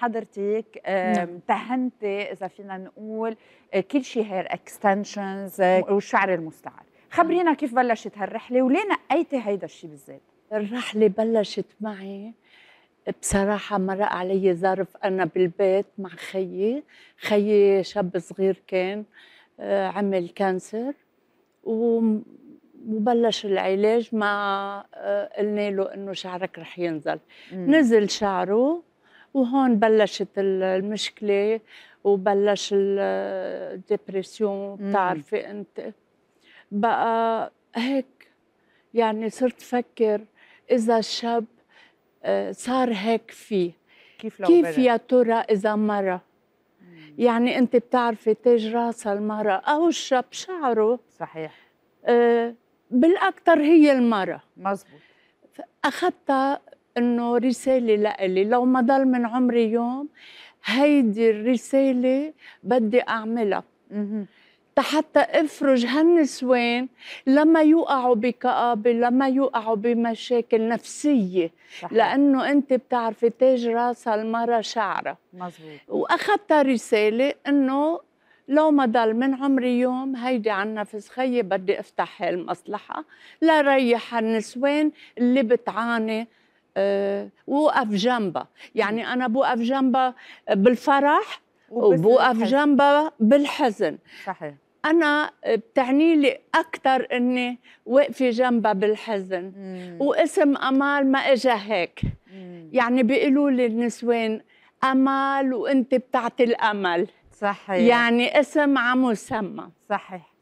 حضرتك امتهنتي نعم. اذا فينا نقول آه، كل شيء هير اكستنشنز آه، نعم. والشعر المستعار نعم. خبرينا كيف بلشت هالرحله وليه نقيتي هيدا الشيء بالذات الرحله بلشت معي بصراحة مرق علي ظرف أنا بالبيت مع خيي خيي شاب صغير كان آه، عمل كانسر وبلش العلاج ما قلنا له انه شعرك رح ينزل مم. نزل شعره وهون بلشت المشكله وبلش الدبرسيون بتعرفي انت بقى هيك يعني صرت فكر اذا الشاب آه، صار هيك فيه كيف لو كيف يا ترى اذا مرة يعني انت بتعرفي تاج راسها المرة او الشاب شعره صحيح آه، بالاكثر هي المرة مزبوط اخذتها انه رساله لإلي لو ما ضل من عمري يوم هيدي الرساله بدي اعملها حتى افرج هالنسوان لما يوقعوا بكآبة لما يوقعوا بمشاكل نفسية صحيح. لأنه أنت بتعرفي تاج راسها المرة شعرة مزبوط وأخذتها رسالة أنه لو ما ضل من عمري يوم هيدي عن نفس خيي بدي افتح هالمصلحة لريح هالنسوان اللي بتعاني آه، وقف جنبها يعني أنا بوقف جنبها بالفرح وبوقف جنبها بالحزن صحيح انا بتعني لي اكثر اني واقفه جنبها بالحزن مم. واسم امال ما اجا هيك مم. يعني بيقولوا لي النسوان امل وانت بتعطي الامل صحيح يعني اسم على مسمى صحيح